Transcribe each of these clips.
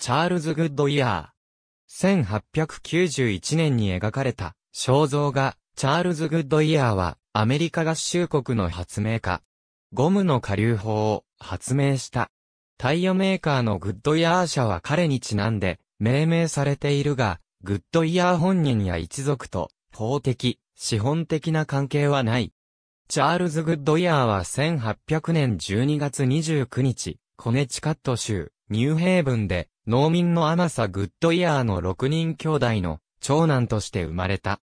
チャールズ・グッドイヤー。1891年に描かれた肖像画、チャールズ・グッドイヤーは、アメリカ合衆国の発明家。ゴムの下流法を発明した。タイヤメーカーのグッドイヤー社は彼にちなんで命名されているが、グッドイヤー本人や一族と法的、資本的な関係はない。チャールズ・グッドイヤーは1800年12月29日、コネチカット州、ニューヘイブンで農民の甘さグッドイヤーの6人兄弟の長男として生まれた。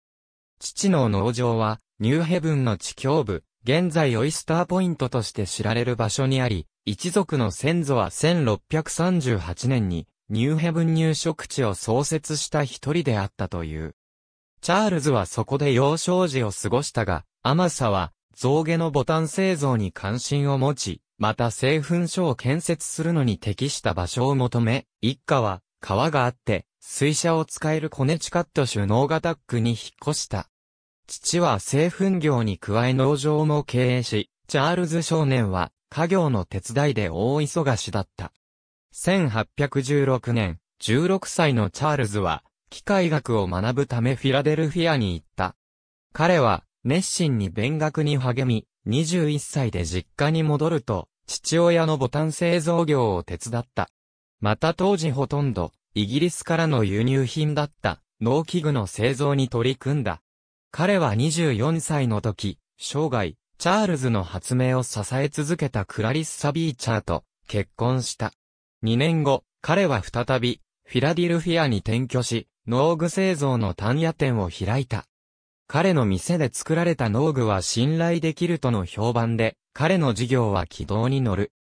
父の農場は、ニューヘブンの地境部、現在オイスターポイントとして知られる場所にあり、一族の先祖は1638年に、ニューヘブン入植地を創設した一人であったという。チャールズはそこで幼少時を過ごしたが、アマサは、象牙のボタン製造に関心を持ち、また製粉所を建設するのに適した場所を求め、一家は川があって、水車を使えるコネチカット首農家。タックに引っ越した。父は製粉業に加え農場も経営し、チャールズ少年は家業の手伝いで大忙しだった。1816年、16歳のチャールズは、機械学を学ぶためフィラデルフィアに行った。彼は、熱心に勉学に励み、21歳で実家に戻ると、父親のボタン製造業を手伝った。また当時ほとんど、イギリスからの輸入品だった、農機具の製造に取り組んだ。彼は24歳の時、生涯、チャールズの発明を支え続けたクラリス・サビーチャーと結婚した。2年後、彼は再び、フィラディルフィアに転居し、農具製造の単野店を開いた。彼の店で作られた農具は信頼できるとの評判で、彼の事業は軌道に乗る。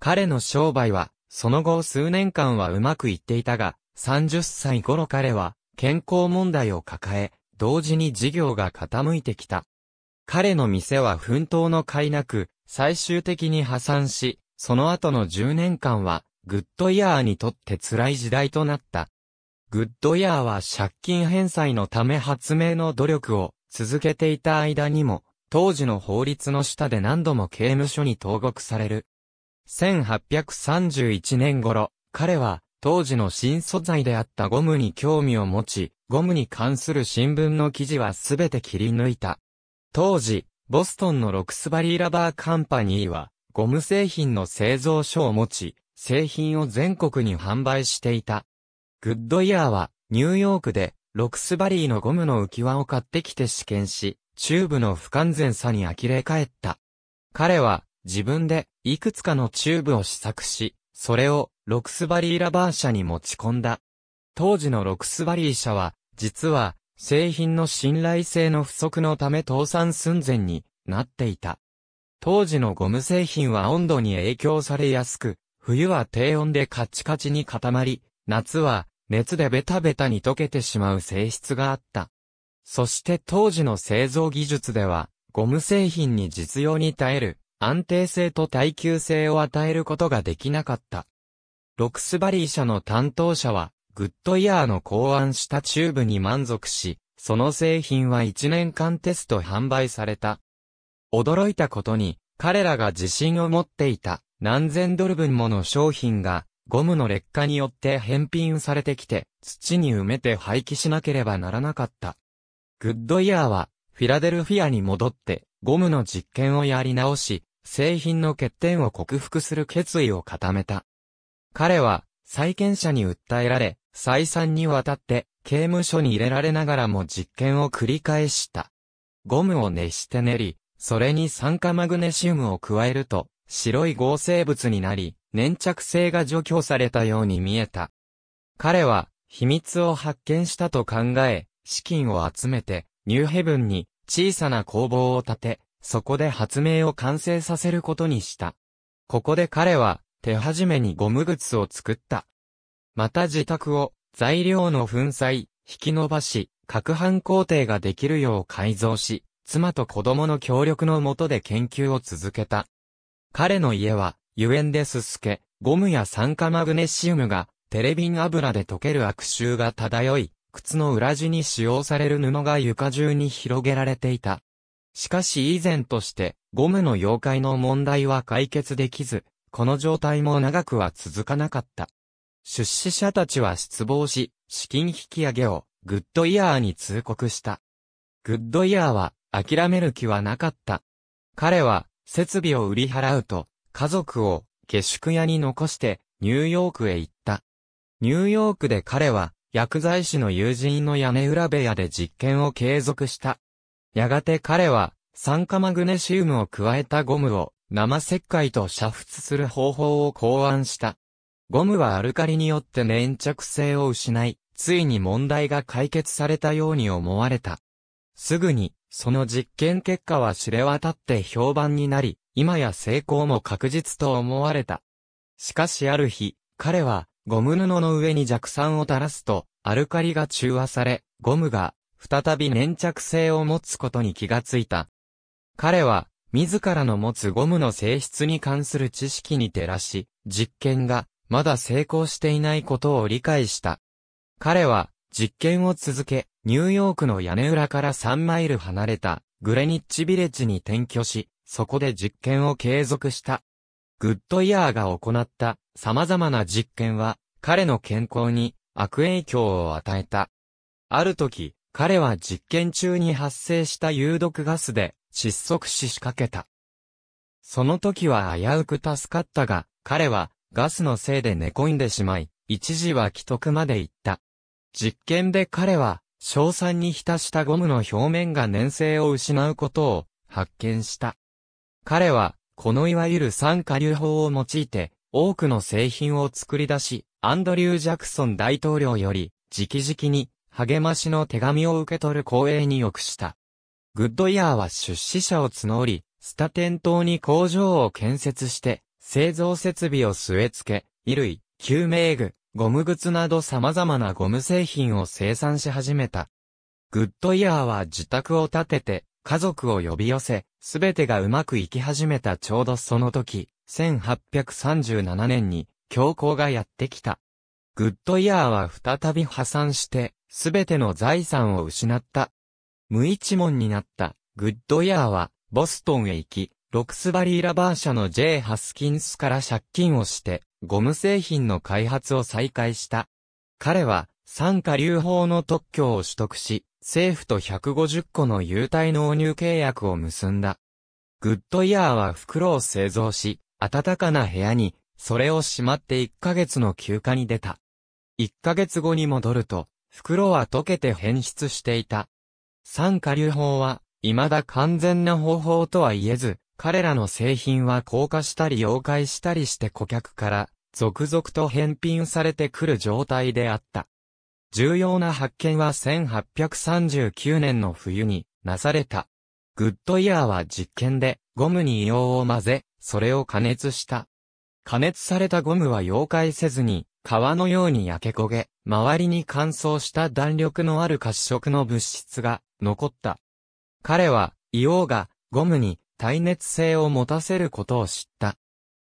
彼の商売は、その後数年間はうまくいっていたが、30歳頃彼は、健康問題を抱え、同時に事業が傾いてきた。彼の店は奮闘の甲斐なく、最終的に破産し、その後の10年間は、グッドイヤーにとって辛い時代となった。グッドヤーは借金返済のため発明の努力を続けていた間にも、当時の法律の下で何度も刑務所に投獄される。1831年頃、彼は当時の新素材であったゴムに興味を持ち、ゴムに関する新聞の記事はすべて切り抜いた。当時、ボストンのロクスバリーラバーカンパニーは、ゴム製品の製造所を持ち、製品を全国に販売していた。グッドイヤーは、ニューヨークで、ロックスバリーのゴムの浮き輪を買ってきて試験し、チューブの不完全さに呆れ返った。彼は、自分で、いくつかのチューブを試作し、それを、ロックスバリーラバー社に持ち込んだ。当時のロックスバリー社は、実は、製品の信頼性の不足のため倒産寸前になっていた。当時のゴム製品は温度に影響されやすく、冬は低温でカチカチに固まり、夏は熱でベタベタに溶けてしまう性質があった。そして当時の製造技術では、ゴム製品に実用に耐える、安定性と耐久性を与えることができなかった。ロクスバリー社の担当者は、グッドイヤーの考案したチューブに満足し、その製品は1年間テスト販売された。驚いたことに、彼らが自信を持っていた何千ドル分もの商品がゴムの劣化によって返品されてきて、土に埋めて廃棄しなければならなかった。グッドイヤーは、フィラデルフィアに戻って、ゴムの実験をやり直し、製品の欠点を克服する決意を固めた。彼は、債権者に訴えられ、再三にわたって、刑務所に入れられながらも実験を繰り返した。ゴムを熱して練り、それに酸化マグネシウムを加えると、白い合成物になり、粘着性が除去されたように見えた。彼は、秘密を発見したと考え、資金を集めて、ニューヘブンに小さな工房を建て、そこで発明を完成させることにした。ここで彼は、手始めにゴム靴を作った。また自宅を、材料の粉砕、引き伸ばし、攪拌工程ができるよう改造し、妻と子供の協力のもとで研究を続けた。彼の家は、ゆえんですすけ、ゴムや酸化マグネシウムが、テレビン油で溶ける悪臭が漂い、靴の裏地に使用される布が床中に広げられていた。しかし以前として、ゴムの溶解の問題は解決できず、この状態も長くは続かなかった。出資者たちは失望し、資金引き上げを、グッドイヤーに通告した。グッドイヤーは、諦める気はなかった。彼は、設備を売り払うと、家族を下宿屋に残してニューヨークへ行った。ニューヨークで彼は薬剤師の友人の屋根裏部屋で実験を継続した。やがて彼は酸化マグネシウムを加えたゴムを生石灰と煮沸する方法を考案した。ゴムはアルカリによって粘着性を失い、ついに問題が解決されたように思われた。すぐに、その実験結果は知れ渡って評判になり、今や成功も確実と思われた。しかしある日、彼は、ゴム布の上に弱酸を垂らすと、アルカリが中和され、ゴムが、再び粘着性を持つことに気がついた。彼は、自らの持つゴムの性質に関する知識に照らし、実験が、まだ成功していないことを理解した。彼は、実験を続け、ニューヨークの屋根裏から3マイル離れたグレニッチビレッジに転居し、そこで実験を継続した。グッドイヤーが行った様々な実験は彼の健康に悪影響を与えた。ある時、彼は実験中に発生した有毒ガスで窒息死しかけた。その時は危うく助かったが、彼はガスのせいで寝込んでしまい、一時は帰得まで行った。実験で彼は硝酸に浸したゴムの表面が粘性を失うことを発見した。彼は、このいわゆる酸化流法を用いて、多くの製品を作り出し、アンドリュー・ジャクソン大統領より、直々に、励ましの手紙を受け取る光栄にくした。グッドイヤーは出資者を募り、スタテン島に工場を建設して、製造設備を据え付け、衣類、救命具、ゴム靴など様々なゴム製品を生産し始めた。グッドイヤーは自宅を建てて、家族を呼び寄せ、すべてがうまくいき始めたちょうどその時、1837年に教皇がやってきた。グッドイヤーは再び破産して、すべての財産を失った。無一文になったグッドイヤーはボストンへ行き、ロクスバリーラバー社の J. ハスキンスから借金をして、ゴム製品の開発を再開した。彼は、酸化流法の特許を取得し、政府と150個の優待納入契約を結んだ。グッドイヤーは袋を製造し、暖かな部屋に、それをしまって1ヶ月の休暇に出た。1ヶ月後に戻ると、袋は溶けて変質していた。酸化流法は、未だ完全な方法とは言えず、彼らの製品は硬化したり溶解したりして顧客から続々と返品されてくる状態であった。重要な発見は1839年の冬になされた。グッドイヤーは実験でゴムに硫黄を混ぜ、それを加熱した。加熱されたゴムは溶解せずに、皮のように焼け焦げ、周りに乾燥した弾力のある褐色の物質が残った。彼は、硫黄がゴムに耐熱性を持たせることを知った。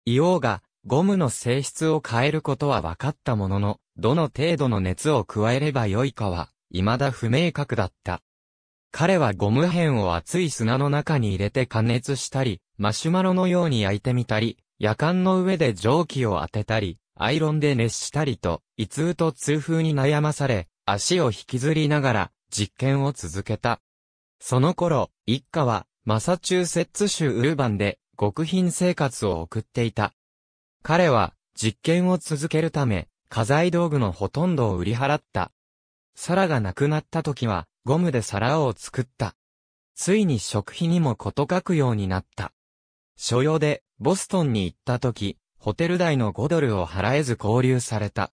硫黄がゴムの性質を変えることは分かったものの、どの程度の熱を加えればよいかは、未だ不明確だった。彼はゴム片を熱い砂の中に入れて加熱したり、マシュマロのように焼いてみたり、夜間の上で蒸気を当てたり、アイロンで熱したりと、胃痛と痛風に悩まされ、足を引きずりながら、実験を続けた。その頃、一家は、マサチューセッツ州ウルバンで極貧生活を送っていた。彼は実験を続けるため、家財道具のほとんどを売り払った。皿がなくなった時は、ゴムで皿を作った。ついに食費にも事欠くようになった。所用で、ボストンに行った時、ホテル代の5ドルを払えず交流された。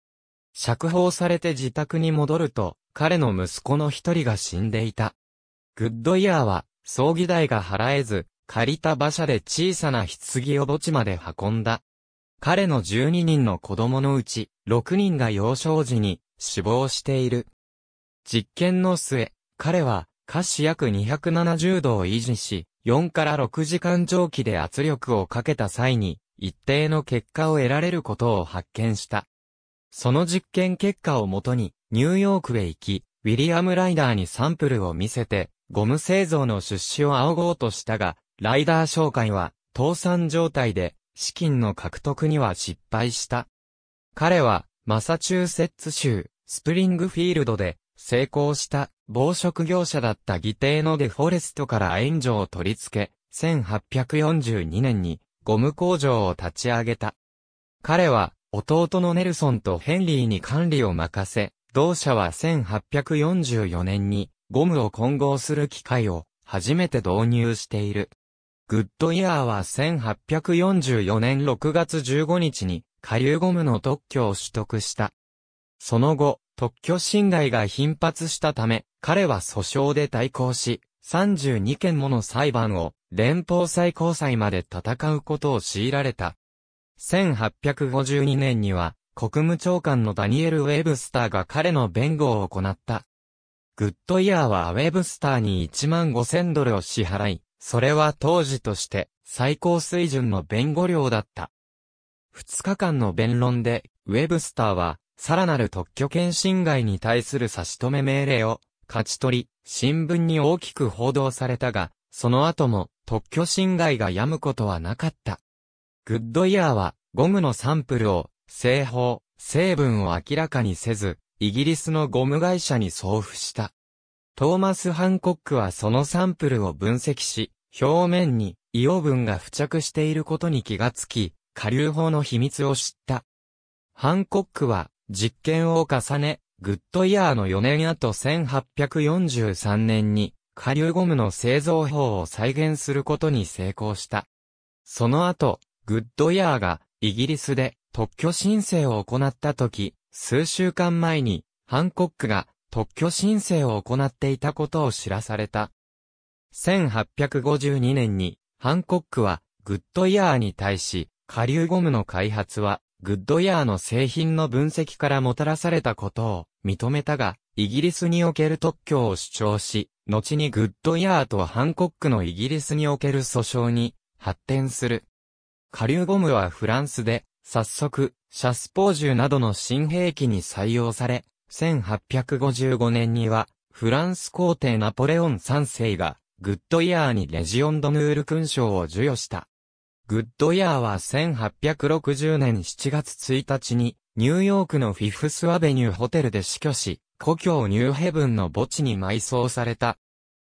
釈放されて自宅に戻ると、彼の息子の一人が死んでいた。グッドイヤーは、葬儀代が払えず、借りた馬車で小さな棺を墓地まで運んだ。彼の12人の子供のうち、6人が幼少時に死亡している。実験の末、彼は、下肢約270度を維持し、4から6時間蒸気で圧力をかけた際に、一定の結果を得られることを発見した。その実験結果をもとに、ニューヨークへ行き、ウィリアム・ライダーにサンプルを見せて、ゴム製造の出資を仰ごうとしたが、ライダー商会は倒産状態で資金の獲得には失敗した。彼はマサチューセッツ州スプリングフィールドで成功した暴食業者だった義弟のデフォレストから援助を取り付け、1842年にゴム工場を立ち上げた。彼は弟のネルソンとヘンリーに管理を任せ、同社は1844年にゴムを混合する機械を初めて導入している。グッドイヤーは1844年6月15日に下流ゴムの特許を取得した。その後、特許侵害が頻発したため、彼は訴訟で対抗し、32件もの裁判を連邦最高裁まで戦うことを強いられた。1852年には国務長官のダニエル・ウェブスターが彼の弁護を行った。グッドイヤーはウェブスターに1万5000ドルを支払い、それは当時として最高水準の弁護料だった。2日間の弁論で、ウェブスターは、さらなる特許権侵害に対する差し止め命令を勝ち取り、新聞に大きく報道されたが、その後も特許侵害が止むことはなかった。グッドイヤーはゴムのサンプルを製法、成分を明らかにせず、イギリスのゴム会社に送付した。トーマス・ハンコックはそのサンプルを分析し、表面に硫黄分が付着していることに気がつき、下流法の秘密を知った。ハンコックは実験を重ね、グッドイヤーの4年後1843年に下流ゴムの製造法を再現することに成功した。その後、グッドイヤーがイギリスで特許申請を行った時、数週間前に、ハンコックが特許申請を行っていたことを知らされた。1852年に、ハンコックは、グッドイヤーに対し、下流ゴムの開発は、グッドイヤーの製品の分析からもたらされたことを認めたが、イギリスにおける特許を主張し、後にグッドイヤーとハンコックのイギリスにおける訴訟に発展する。下流ゴムはフランスで、早速、シャスポージュなどの新兵器に採用され、1855年には、フランス皇帝ナポレオン3世が、グッドイヤーにレジオンドヌール勲章を授与した。グッドイヤーは1860年7月1日に、ニューヨークのフィフスアベニューホテルで死去し、故郷ニューヘブンの墓地に埋葬された。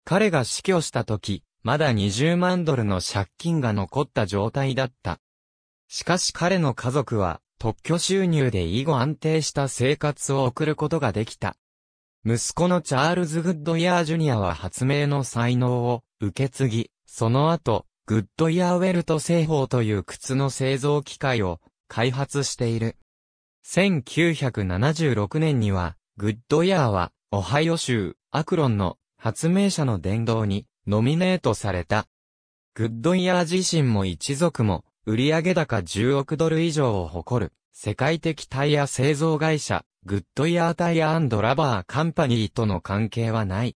彼が死去した時、まだ20万ドルの借金が残った状態だった。しかし彼の家族は、特許収入で以後安定した生活を送ることができた。息子のチャールズ・グッドイヤー・ジュニアは発明の才能を受け継ぎ、その後、グッドイヤー・ウェルト製法という靴の製造機械を開発している。1976年には、グッドイヤーは、オハイオ州、アクロンの発明者の殿堂にノミネートされた。グッドイヤー自身も一族も、売上高10億ドル以上を誇る、世界的タイヤ製造会社、グッドイヤータイヤラバーカンパニーとの関係はない。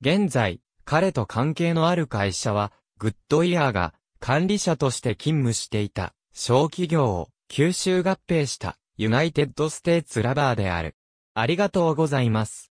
現在、彼と関係のある会社は、グッドイヤーが管理者として勤務していた小企業を吸収合併したユナイテッドステーツラバーである。ありがとうございます。